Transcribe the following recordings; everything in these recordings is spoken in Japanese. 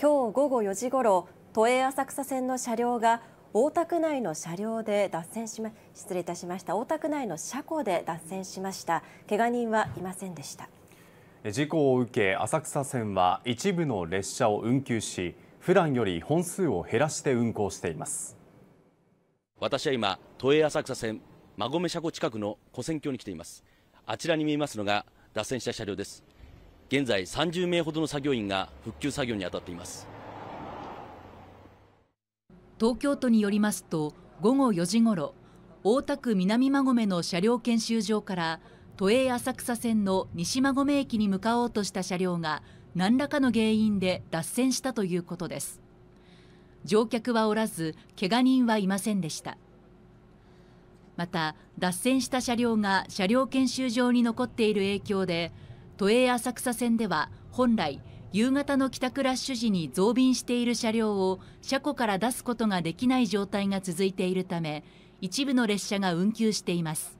今日午後4時ごろ都営浅草線の車両が大田区内の車両で脱線しま失礼いたしました大田区内の車庫で脱線しました怪我人はいませんでした事故を受け浅草線は一部の列車を運休し普段より本数を減らして運行しています私は今都営浅草線馬込車庫近くの跨線橋に来ていますあちらに見えますのが脱線した車両です現在30名ほどの作業員が復旧作業に当たっています東京都によりますと午後4時ごろ大田区南馬込の車両研修場から都営浅草線の西馬込駅に向かおうとした車両が何らかの原因で脱線したということです乗客はおらず怪我人はいませんでしたまた脱線した車両が車両研修場に残っている影響で都営浅草線では本来夕方の帰宅ラッシュ時に増便している車両を車庫から出すことができない状態が続いているため一部の列車が運休しています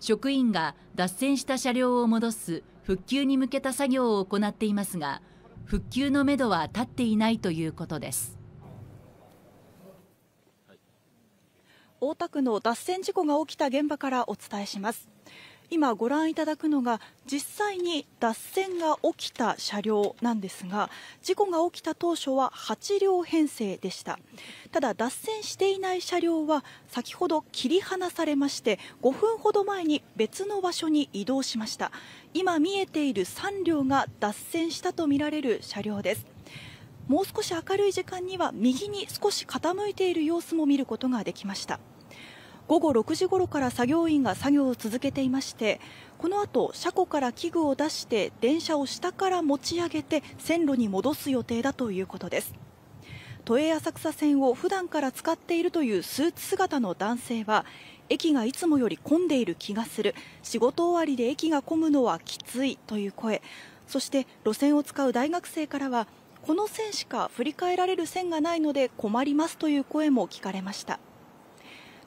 職員が脱線した車両を戻す復旧に向けた作業を行っていますが復旧のめどは立っていないということです大田区の脱線事故が起きた現場からお伝えします今ご覧いただくのが実際に脱線が起きた車両なんですが事故が起きた当初は8両編成でしたただ脱線していない車両は先ほど切り離されまして5分ほど前に別の場所に移動しました今見えている3両が脱線したとみられる車両ですもう少し明るい時間には右に少し傾いている様子も見ることができました午後6時ごろから作業員が作業を続けていましてこのあと車庫から器具を出して電車を下から持ち上げて線路に戻す予定だということです都営浅草線を普段から使っているというスーツ姿の男性は駅がいつもより混んでいる気がする仕事終わりで駅が混むのはきついという声そして路線を使う大学生からはこの線しか振り返られる線がないので困りますという声も聞かれました。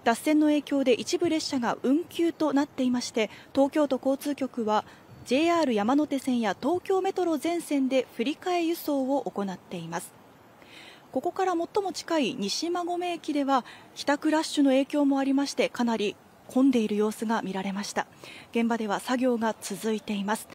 脱線の影響で一部列車が運休となっていまして東京都交通局は JR 山手線や東京メトロ全線で振り替え輸送を行っていますここから最も近い西馬込駅では帰宅ラッシュの影響もありましてかなり混んでいる様子が見られました現場では作業が続いています